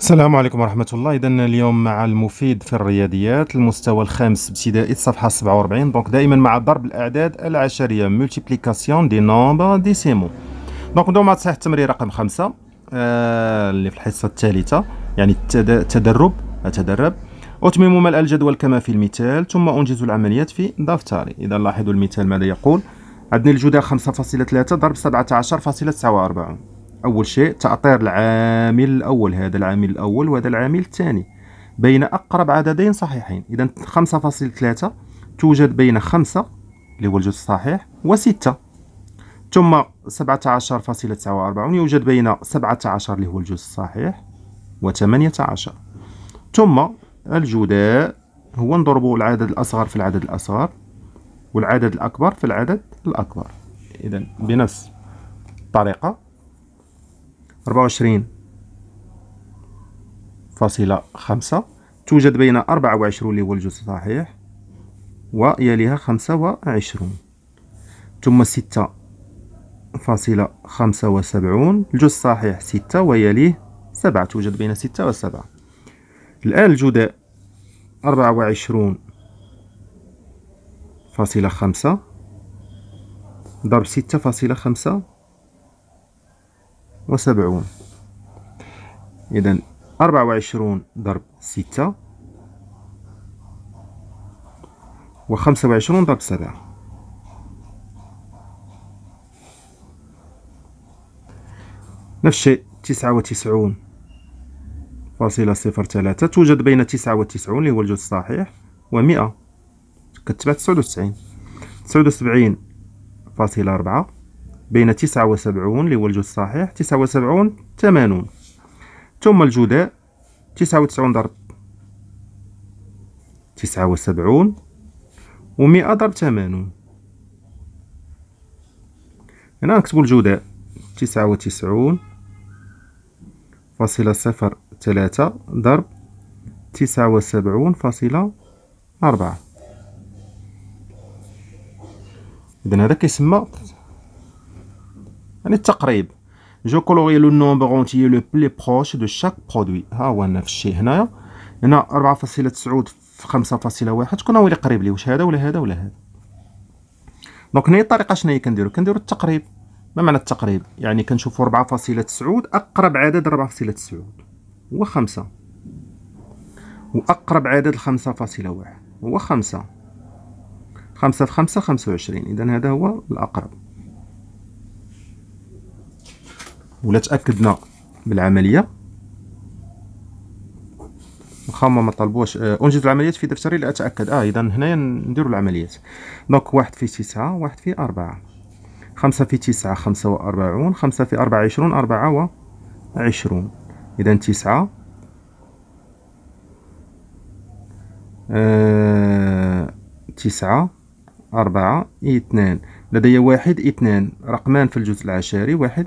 السلام عليكم ورحمة الله إذا اليوم مع المفيد في الرياضيات المستوى الخامس ابتدائي الصفحة 47 دونك دائما مع ضرب الأعداد العشرية ملتيبليكاسيون دي نومبر سيمو دونك نبداو مع تصحيح التمرين رقم خمسة آه اللي في الحصة الثالثة يعني التدرب أتدرب أتمم ملء الجدول كما في المثال ثم أنجز العمليات في دفتري إذا لاحظوا المثال ماذا يقول عندنا الجدول 5.3 ضرب 17.49 أول شيء تعطير العامل الأول هذا العامل الأول وهذا العامل الثاني بين أقرب عددين صحيحين إذا 5.3 توجد بين 5 اللي هو الجزء الصحيح و6 ثم 17.49 يوجد بين 17 اللي هو الجزء الصحيح و18 ثم الجداء هو نضرب العدد الأصغر في العدد الأصغر والعدد الأكبر في العدد الأكبر إذا بنفس الطريقة وعشرين فاصلة خمسة توجد بين أربعة وعشرون اللي هو الجزء الصحيح ويليها خمسة وعشرون ثم ستة فاصلة خمسة وسبعون الجزء الصحيح ستة ويليه سبعة توجد بين ستة وسبعة الآن الجداء أربعة وعشرون فاصلة خمسة ضرب ستة فاصلة خمسة وسبعون إذا أربعة وعشرون ضرب ستة وخمسة وعشرون ضرب سبعة نفس الشيء تسعة وتسعون فاصلة صفر ثلاثة توجد بين تسعة وتسعون اللي هو الجزء الصحيح ومئة كتبع تسعود وتسعين تسعود وسبعين فاصلة أربعة بين 79 اللي هو الجزء الصحيح 79 80 ثم الجداء 99 ضرب 79 و100 ضرب 80 هنا نكتبوا الجداء 99 فاصلة صفر ثلاثة ضرب تسعة وسبعون فاصلة أربعة إذن هذا كيسمى يعني التقريب جو كولوري لو نومبر اونتي لو بلي بروش دو شاك برودوي ها هو نفس الشيء هنايا هنا 4.9 في 5.1 شكون هو اللي قريب لي واش هذا ولا هذا ولا هذا دونك هنا الطريقه شنو هي كنديروا كنديروا التقريب ما معنى التقريب يعني كنشوفوا 4.9 اقرب عدد 4.9 هو 5 واقرب عدد 5.1 هو 5 5 في 5 25 اذا هذا هو الاقرب ولا تاكدنا بالعمليه واخا ما طلبوهاش انجز آه، العمليات في دفتري لاتاكد اه اذا هنايا نديرو العمليات دونك واحد في تسعة واحد في أربعة خمسة في تسعة خمسة وأربعون خمسة في أربعة عشرون أربعة وعشرون إذا تسعة آه تسعة أربعة اثنان لدي واحد اثنان رقمان في الجزء العشري واحد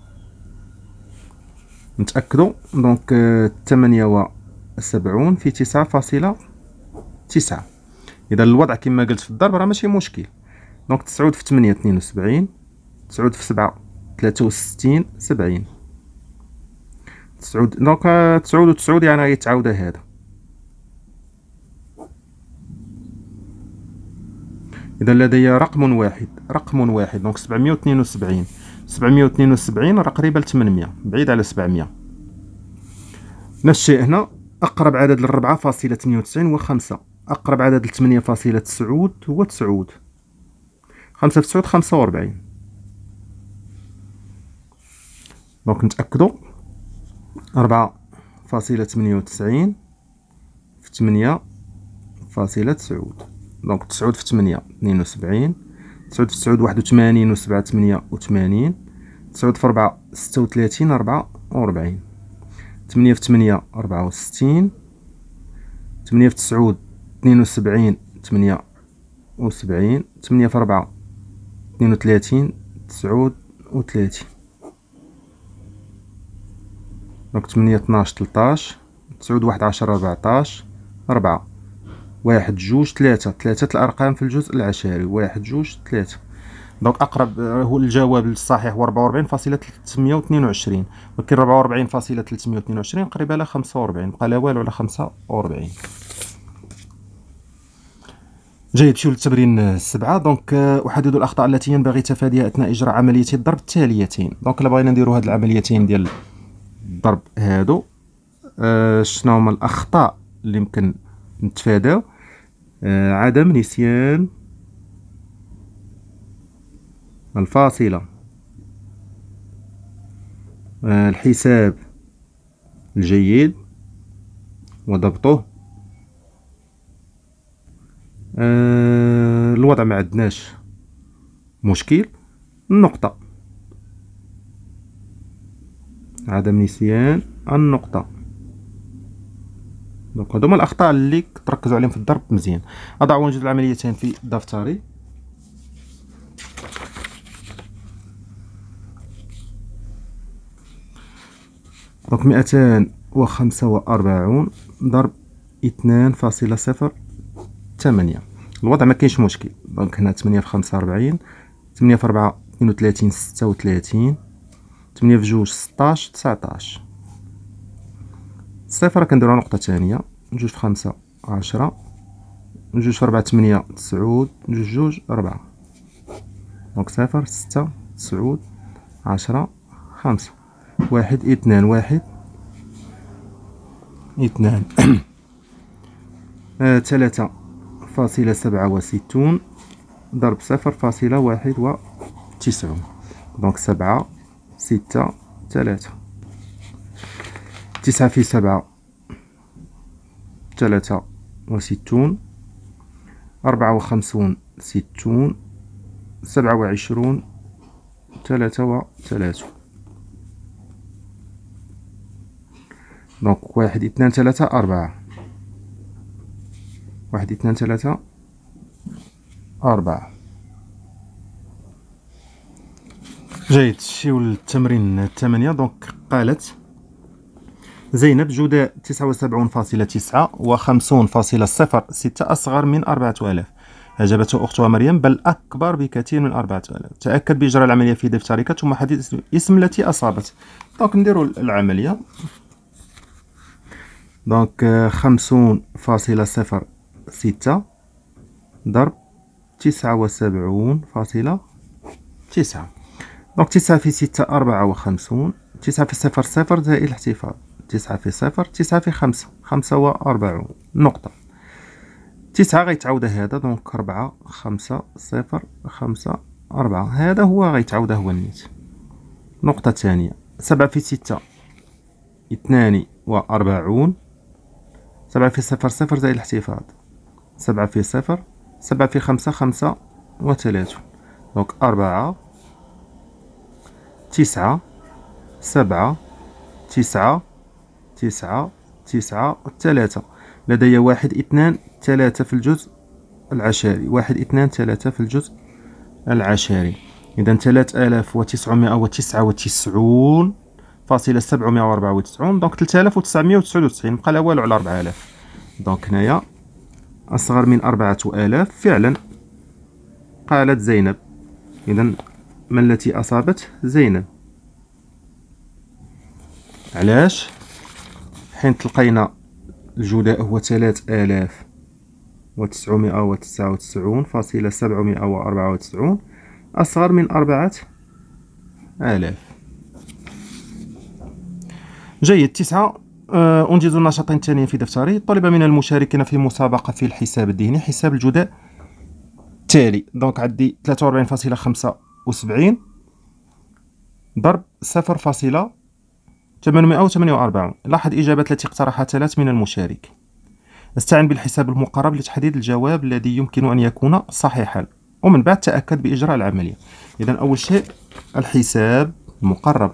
نتاكدوا دونك euh, 78 في 9.9 اذا الوضع كما قلت في الضرب راه ماشي مشكل دونك 9 في 8 72 9 في 7 63 70 9 دونك 9 و 9 يعني غيتعاود هذا اذا لدي رقم واحد رقم واحد دونك 772 سبعمية 772 راه قريبه لتمنمية بعيد على سبعمية نفس الشيء هنا اقرب عدد للربعة فاصلة 98 هو خمسة اقرب عدد لتمنية فاصلة تسعود هو تسعود خمسة في تسعود خمسة وربعين دونك نتأكدو ربعة فاصلة تمنية وتسعين في تمنية فاصلة تسعود دونك تسعود في تمنية اثنين وسبعين تسعود في تسعود واحد وثمانين وسبعة ثمانية وثمانين تسعود في ربعة ستة وثلاثين أربعة وربعين ثمانية في ثمانية أربعة وستين ثمانية في تسعود اثنين وسبعين ثمانية وسبعين ثمانية في ربعة اثنين وثلاثين تسعود وثلاثين دونك ثمانية اثناش تلتاش تسعود واحد عشر ربعتاش ربعة واحد جوج ثلاثة ثلاثة الأرقام في الجزء العشري واحد جوج ثلاثة دونك أقرب آه، هو الجواب الصحيح هو ربعة فاصلة وعشرين ولكن وعشرين قريبة على خمسة 45 بقى لا والو على خمسة 45 جاي نمشيو للتمرين السبعة دونك آه، أحدد الأخطاء التي ينبغي تفاديها أثناء إجراء عملية الضرب التاليتين دونك إلا بغينا نديرو هاد العمليتين ديال الضرب هادو أه شنو هما الأخطاء اللي يمكن نتفاداو آه، عدم نسيان الفاصلة آه، الحساب الجيد وضبطه آه، الوضع ما عندناش مشكل النقطة عدم نسيان النقطة دونك هادو هما الاخطاء اللي تركزوا عليهم في الضرب مزيان اضع وانجد العمليتين في دفتري دونك مئتان وخمسة وأربعون ضرب 2.08 فاصلة صفر الوضع ما كاينش مشكل دونك هنا 8 في خمسة 8 في 4 اثنين وثلاثين ستة وثلاثين في جوج 16 19 صفر كنديرو نقطة تانية جوج في خمسة عشرة جوج في ربعة تمنية تسعود جوج جوج ربعة دونك صفر ستة تسعود عشرة خمسة واحد اثنان واحد اثنان آه، ثلاثة فاصلة سبعة وستون ضرب صفر فاصلة واحد وتسعون دونك سبعة ستة ثلاثة تسعة في سبعة ثلاثة وستون أربعة وخمسون ستون سبعة وعشرون ثلاثة وثلاثون دونك واحد اثنان ثلاثة أربعة واحد اثنان ثلاثة أربعة جيد شيو للتمرين الثمانية دونك قالت زينب جوداء 79.9 و 50.06 أصغر من 4000 أجابته أختها مريم بل أكبر بكثير من 4000 تأكد بإجراء العملية في دفترك ثم حدد اسم التي أصابت دونك نديرو العملية دونك 50.06 ضرب 79.9 دونك 9 في 6 54 9 في 0 0 زائد الاحتفاظ تسعة في صفر تسعة في خمسة خمسة وأربعون نقطة تسعة غيتعاود هذا دونك ربعة خمسة صفر خمسة أربعة هذا هو غيتعاود هو النيت نقطة ثانية سبعة في ستة اثنان وأربعون سبعة في صفر صفر زائد الاحتفاظ سبعة في صفر سبعة في خمسة خمسة وثلاثون دونك أربعة تسعة سبعة تسعة تسعة تسعة ثلاثة لدي واحد اثنان ثلاثة في الجزء العشري واحد اثنان ثلاثة في الجزء العشري إذا ثلاثة آلاف وتسعمائة وتسعة وتسعون فاصلة سبعمائة وأربعة وتسعون دونك ثلاثة آلاف وتسعمائة وتسعة وتسعين بقى لا والو على أربعة آلاف دونك هنايا أصغر من أربعة آلاف فعلا قالت زينب إذا ما التي أصابت زينب علاش حين تلقينا الجداء هو ثلاث آلاف وتسعمائة وتسعة وتسعون فاصلة سبعمائة وأربعة وتسعون أصغر من أربعة آلاف جيد تسعة آه، أنجز النشاطين الثانيين في دفتري طلب من المشاركين في مسابقة في الحساب الذهني حساب الجداء التالي دونك عندي فاصلة خمسة وسبعين ضرب صفر فاصلة 848 لاحظ الإجابات التي اقترحها ثلاث من المشارك استعن بالحساب المقرب لتحديد الجواب الذي يمكن أن يكون صحيحا ومن بعد تأكد بإجراء العملية إذا أول شيء الحساب المقرب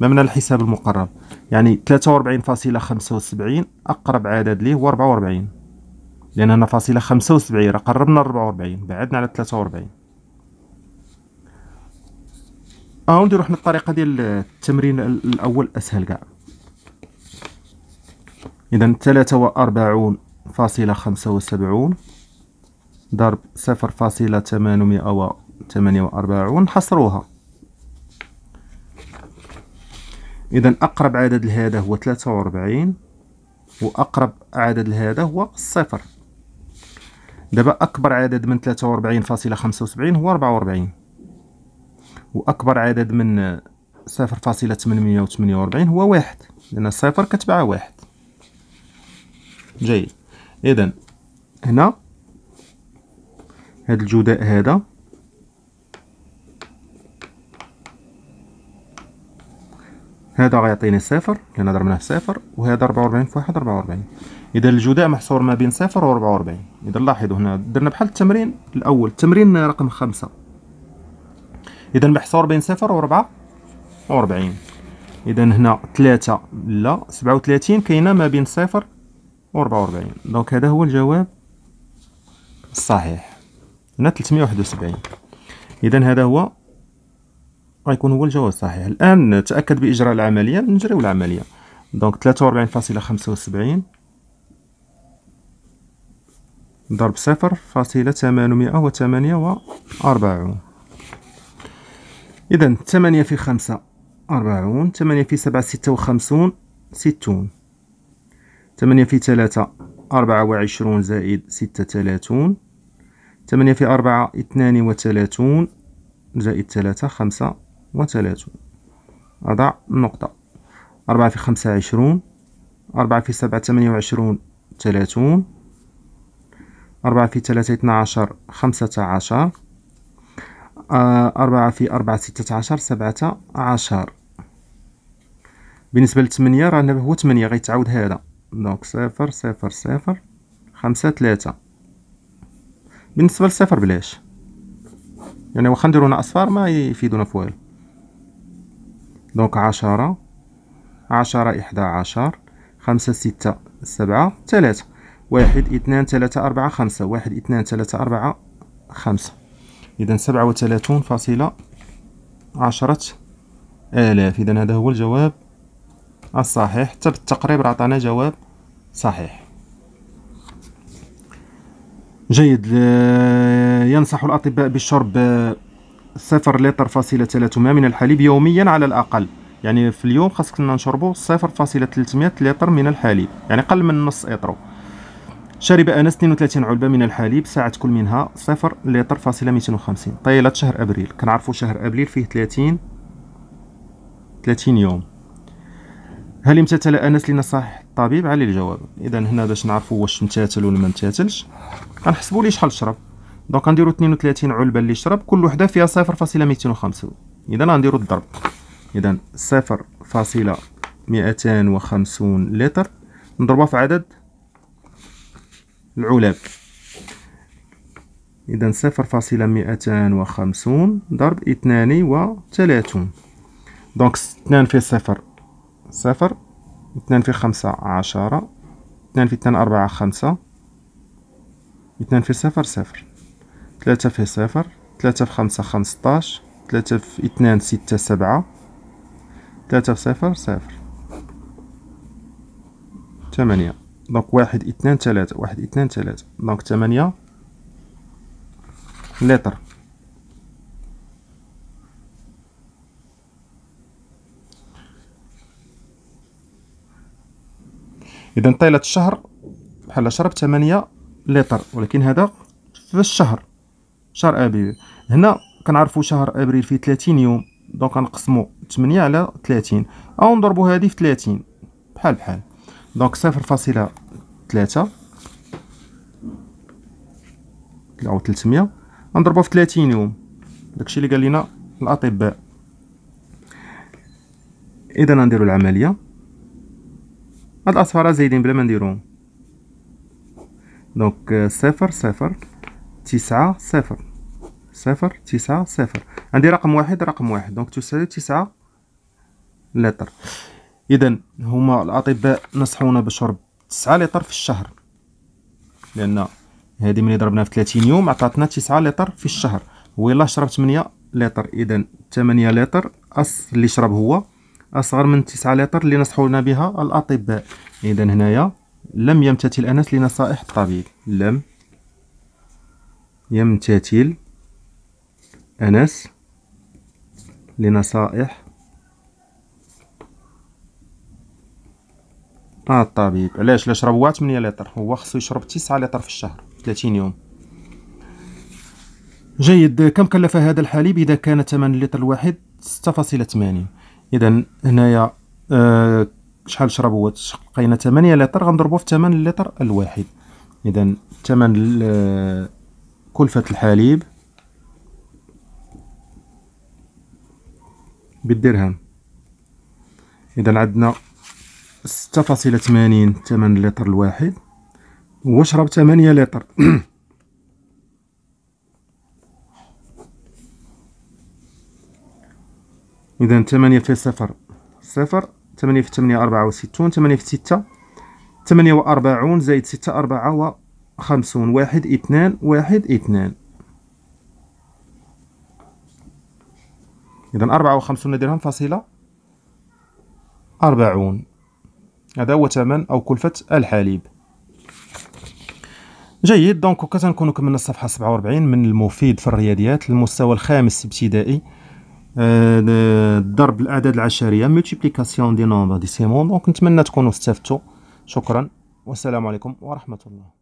ما من الحساب المقرب يعني 43.75 أقرب عدد له هو 44 لأن فاصلة 75 قربنا 44 بعدنا على 43 اه نديرو حنا الطريقه ديال التمرين الاول اسهل كاع اذا وأربعون فاصلة خمسة وسبعون ضرب صفر فاصلة ثمانمائة وثمانية وأربعون حصروها إذا أقرب عدد لهذا هو ثلاثة وأربعين وأقرب عدد لهذا هو صفر دابا أكبر عدد من ثلاثة وأربعين فاصلة خمسة وسبعين هو أربعة وأربعين واكبر عدد من 0.848 هو واحد لان الصفر كتبع واحد جيد اذا هنا هاد الجداء هذا هذا غيعطيني صفر لان ضربناه صفر وهذا 44 في واحد 44 اذا الجداء محصور ما بين صفر و 44 اذا لاحظوا هنا درنا بحال التمرين الاول التمرين رقم خمسة اذا محصور بين صفر وربعة وربعين اذا هنا ثلاثة لا سبعة وثلاثين كاينه ما بين صفر وربعة وربعين دونك هذا هو الجواب الصحيح هنا تلتمية واحد وسبعين اذا هذا هو غيكون هو الجواب الصحيح الان نتاكد باجراء العمليه نجريو العمليه دونك ثلاثة وربعين فاصلة خمسة وسبعين ضرب صفر فاصلة ثمانمائة وثمانية وأربعون إذا ثمانية في خمسة أربعون ثمانية في سبعة ستة وخمسون ستون ثمانية في ثلاثة أربعة وعشرون زائد ستة ثلاثون ثمانية في أربعة اثنان وثلاثون زائد ثلاثة خمسة وثلاثون أضع نقطة أربعة في خمسة عشرون أربعة في سبعة ثمانية وعشرون ثلاثون أربعة في ثلاثة اثنا عشر خمسة عشر آه، أربعة في أربعة ستة عشر سبعة عشر بالنسبة لثمانية راه هو ثمانية غيتعاود هذا دونك صفر صفر صفر خمسة ثلاثة بالنسبة لصفر بلاش يعني واخا نديرو هنا أصفار ما يفيدونا في والو دونك عشرة عشرة إحدى عشر خمسة ستة سبعة ثلاثة واحد اثنان ثلاثة أربعة خمسة واحد اثنان ثلاثة أربعة خمسة إذا سبعة وثلاثون فاصلة عشرة آلاف إذا هذا هو الجواب الصحيح حتى بالتقريب عطانا جواب صحيح جيد آه، ينصح الأطباء بشرب صفر لتر فاصلة 300 من الحليب يوميا على الأقل يعني في اليوم خاصك نشربو صفر فاصلة 300 لتر من الحليب يعني قل من نص إطرو شرب أنس 32 علبة من الحليب ساعة كل منها 0 لتر فاصلة 250 طيلة شهر أبريل كنعرفوا شهر أبريل فيه 30 30 يوم هل امتثل أنس لنصائح الطبيب على الجواب إذا هنا باش نعرفوا واش امتثل ولا ما امتثلش كنحسبوا ليه شحال شرب دونك غنديروا 32 علبة اللي شرب كل وحدة فيها 0 فاصله 250 إذا غنديروا الضرب إذا 0 فاصله 250 لتر نضربها في عدد العلب إذا صفر فاصلة مئتان وخمسون ضرب اثنان وثلاثون دونك اثنان في صفر صفر اثنان في خمسة عشرة اثنان في اثنان أربعة خمسة اثنان في صفر صفر ثلاثة في صفر ثلاثة في خمسة خمسطاش ثلاثة في اثنان ستة سبعة ثلاثة في صفر صفر ثمانية دونك واحد اثنان ثلاثة واحد اثنان ثلاثة دونك ثمانية لتر اذا طيلة الشهر بحال شرب ثمانية لتر ولكن هذا في الشهر شهر ابريل هنا كنعرفو شهر ابريل فيه ثلاثين يوم دونك نقسمو ثمانية على ثلاثين او نضربو هذه في ثلاثين بحال بحال دونك صفر فاصلة 3 أو 300 غنضربها في 30 يوم داكشي اللي قال لنا الأطباء إذا غنديرو العملية هاد الأصفار زايدين بلا ما نديروهم دونك آه، صفر صفر تسعة صفر صفر تسعة صفر عندي رقم واحد رقم واحد دونك تساوي تسعة لتر إذا هما الأطباء نصحونا بشرب تسعة لتر في الشهر لان هذه ملي ضربناها في 30 يوم عطاتنا تسعة لتر في الشهر هو الا شرب 8 لتر اذا 8 لتر أص اللي شرب هو اصغر من 9 لتر اللي نصحوا لنا بها الاطباء اذا هنايا لم يمتثل انس لنصائح الطبيب لم يمتثل انس لنصائح اه الطبيب علاش لا شرب هو 8 لتر هو خصو يشرب 9 لتر في الشهر 30 يوم جيد كم كلف هذا الحليب اذا كان ثمن اللتر الواحد 6.80 اذا هنايا آه شحال شرب هو لقينا 8 لتر غنضربو في ثمن اللتر الواحد اذا ثمن آه، كلفه الحليب بالدرهم اذا عندنا ستة فاصلة ثمانين ثمن لتر الواحد وشرب ثمانية لتر إذا ثمانية في صفر صفر ثمانية في ثمانية أربعة وستون ثمانية في ستة ثمانية وأربعون زائد ستة أربعة وخمسون واحد اثنان واحد اثنان إذا أربعة وخمسون درهم فاصلة أربعون هذا هو ثمن او كلفه الحليب جيد دونك كتنكونوا كملنا الصفحه 47 من المفيد في الرياضيات المستوى الخامس ابتدائي آه، ضرب الاعداد العشريه ملتيبليكاسيون دي نومبر دي سيمون دونك نتمنى تكونوا استفدتوا شكرا والسلام عليكم ورحمه الله